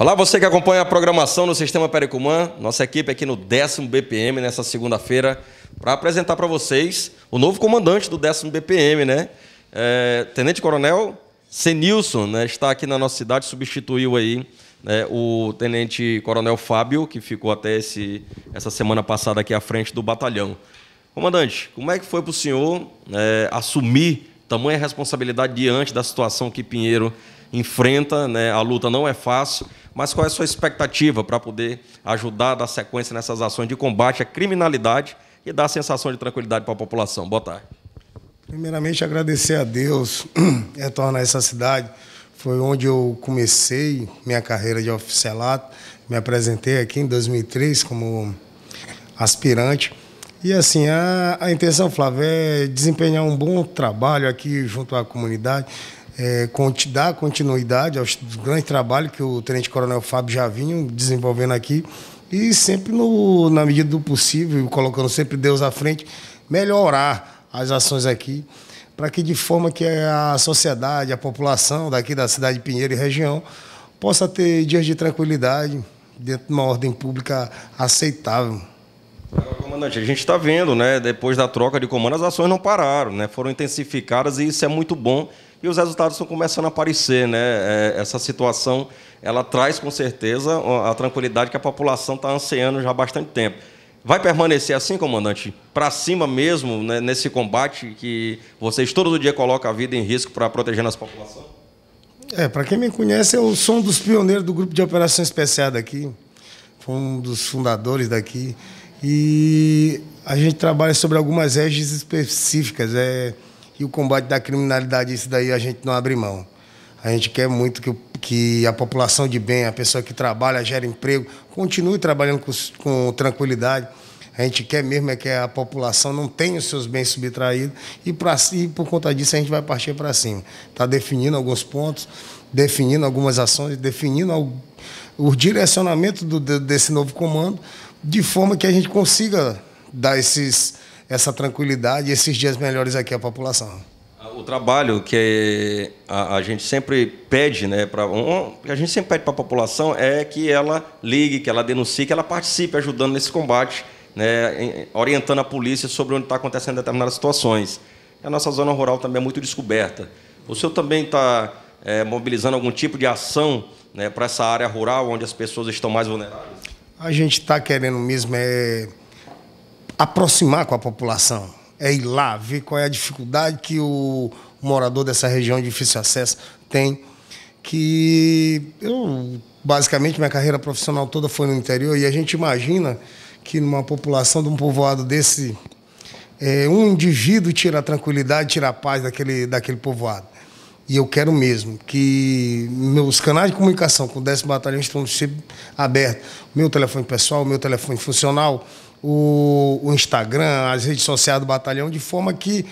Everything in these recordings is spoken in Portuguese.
Olá, você que acompanha a programação no Sistema Pericumã, nossa equipe aqui no décimo BPM nessa segunda-feira, para apresentar para vocês o novo comandante do décimo BPM, né? É, Tenente Coronel Senilson, né? Está aqui na nossa cidade, substituiu aí né, o Tenente Coronel Fábio, que ficou até esse, essa semana passada aqui à frente do batalhão. Comandante, como é que foi para o senhor é, assumir tamanha responsabilidade diante da situação que Pinheiro enfrenta, né? A luta não é fácil mas qual é a sua expectativa para poder ajudar a dar sequência nessas ações de combate à criminalidade e dar a sensação de tranquilidade para a população? Boa tarde. Primeiramente, agradecer a Deus retornar a essa cidade. Foi onde eu comecei minha carreira de oficialato. Me apresentei aqui em 2003 como aspirante. E assim, a, a intenção, Flávio, é desempenhar um bom trabalho aqui junto à comunidade, é, dar continuidade aos grandes trabalhos que o Tenente Coronel Fábio já vinha desenvolvendo aqui e sempre no, na medida do possível, colocando sempre Deus à frente, melhorar as ações aqui para que de forma que a sociedade, a população daqui da cidade de Pinheiro e região possa ter dias de tranquilidade dentro de uma ordem pública aceitável. Comandante, a gente está vendo, né? Depois da troca de comando, as ações não pararam, né? Foram intensificadas e isso é muito bom. E os resultados estão começando a aparecer, né? É, essa situação, ela traz com certeza a tranquilidade que a população está ansiando já há bastante tempo. Vai permanecer assim, comandante? Para cima mesmo, né, nesse combate que vocês todo dia colocam a vida em risco para proteger a nossa população? É, para quem me conhece, eu sou um dos pioneiros do grupo de operações especiais daqui. Foi um dos fundadores daqui. E a gente trabalha sobre algumas regiões específicas. É, e o combate da criminalidade, isso daí a gente não abre mão. A gente quer muito que, que a população de bem, a pessoa que trabalha, gera emprego, continue trabalhando com, com tranquilidade. A gente quer mesmo é que a população não tenha os seus bens subtraídos e, pra, e por conta disso a gente vai partir para cima. Está definindo alguns pontos, definindo algumas ações, definindo o direcionamento do, desse novo comando, de forma que a gente consiga dar esses, essa tranquilidade e esses dias melhores aqui à população. O trabalho que a, a gente sempre pede, né, para um, a gente sempre pede para a população é que ela ligue, que ela denuncie, que ela participe ajudando nesse combate, né, orientando a polícia sobre onde está acontecendo determinadas situações. A nossa zona rural também é muito descoberta. O senhor também está é, mobilizando algum tipo de ação né, para essa área rural onde as pessoas estão mais vulneráveis? A gente está querendo mesmo é aproximar com a população, é ir lá, ver qual é a dificuldade que o morador dessa região de difícil acesso tem. Que eu, basicamente, minha carreira profissional toda foi no interior e a gente imagina que numa população de um povoado desse, é, um indivíduo tira a tranquilidade, tira a paz daquele, daquele povoado. E eu quero mesmo que meus canais de comunicação com o 10 Batalhão estão sempre abertos. Meu telefone pessoal, meu telefone funcional, o, o Instagram, as redes sociais do Batalhão, de forma que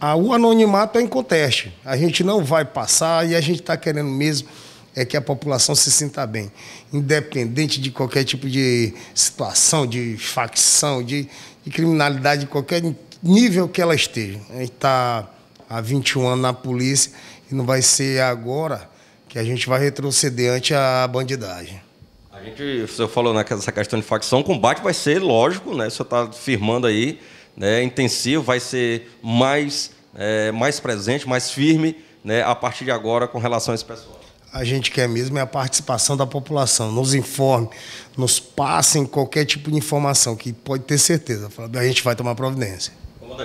a, ah, o anonimato é em conteste. A gente não vai passar e a gente está querendo mesmo é que a população se sinta bem, independente de qualquer tipo de situação, de facção, de, de criminalidade, de qualquer nível que ela esteja. A gente está há 21 anos na polícia e não vai ser agora que a gente vai retroceder ante a bandidagem. A gente, o senhor falou nessa né, questão de facção, o combate vai ser lógico, né? O senhor está firmando aí, né, é intensivo, vai ser mais, é, mais presente, mais firme né, a partir de agora com relação a esse pessoal. A gente quer mesmo é a participação da população. Nos informe, nos passem qualquer tipo de informação, que pode ter certeza. A gente vai tomar providência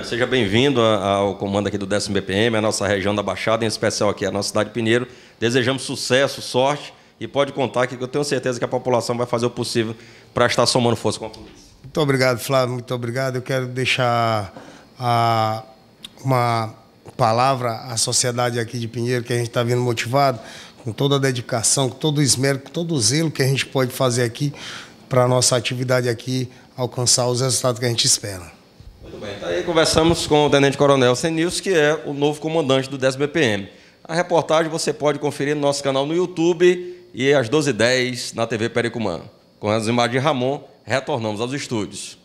seja bem-vindo ao comando aqui do 10 BPM, a nossa região da Baixada, em especial aqui a nossa cidade de Pinheiro. Desejamos sucesso, sorte e pode contar que eu tenho certeza que a população vai fazer o possível para estar somando força com a polícia. Muito obrigado, Flávio, muito obrigado. Eu quero deixar a, uma palavra à sociedade aqui de Pinheiro, que a gente está vindo motivado, com toda a dedicação, com todo o esmero, com todo o zelo que a gente pode fazer aqui para a nossa atividade aqui alcançar os resultados que a gente espera. Muito bem. Tá aí conversamos com o Tenente Coronel Senils, que é o novo comandante do 10 BPM. A reportagem você pode conferir no nosso canal no YouTube e às 12h10 na TV Pericumã. Com as imagens de Ramon, retornamos aos estúdios.